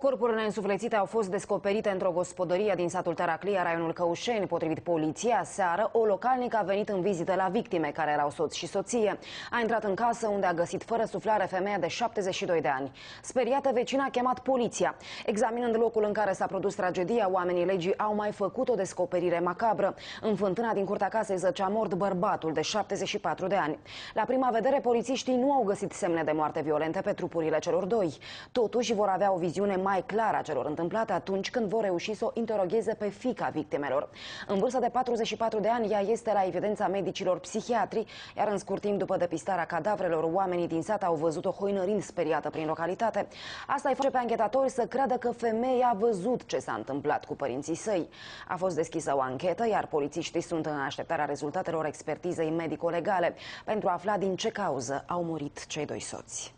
Două corpuri neînsuflețite au fost descoperite într-o gospodărie din satul Taraclia, raionul Căușeni. Potrivit poliția, seară, o localnică a venit în vizită la victime, care erau soț și soție. A intrat în casă unde a găsit fără suflare femeia de 72 de ani. Speriată, vecina a chemat poliția. Examinând locul în care s-a produs tragedia, oamenii legii au mai făcut o descoperire macabră. În fântâna din curtea casei zăcea mort bărbatul de 74 de ani. La prima vedere, polițiștii nu au găsit semne de moarte violente pe trupurile celor doi. Totuși vor avea o viziune mai clar a celor întâmplate atunci când vor reuși să o interogheze pe fica victimelor. În vârsta de 44 de ani, ea este la evidența medicilor psihiatri, iar în scurt timp după depistarea cadavrelor, oamenii din sat au văzut-o hoinărind speriată prin localitate. Asta îi face pe anchetatori să creadă că femeia a văzut ce s-a întâmplat cu părinții săi. A fost deschisă o anchetă, iar polițiștii sunt în așteptarea rezultatelor expertizei medico-legale pentru a afla din ce cauză au murit cei doi soți.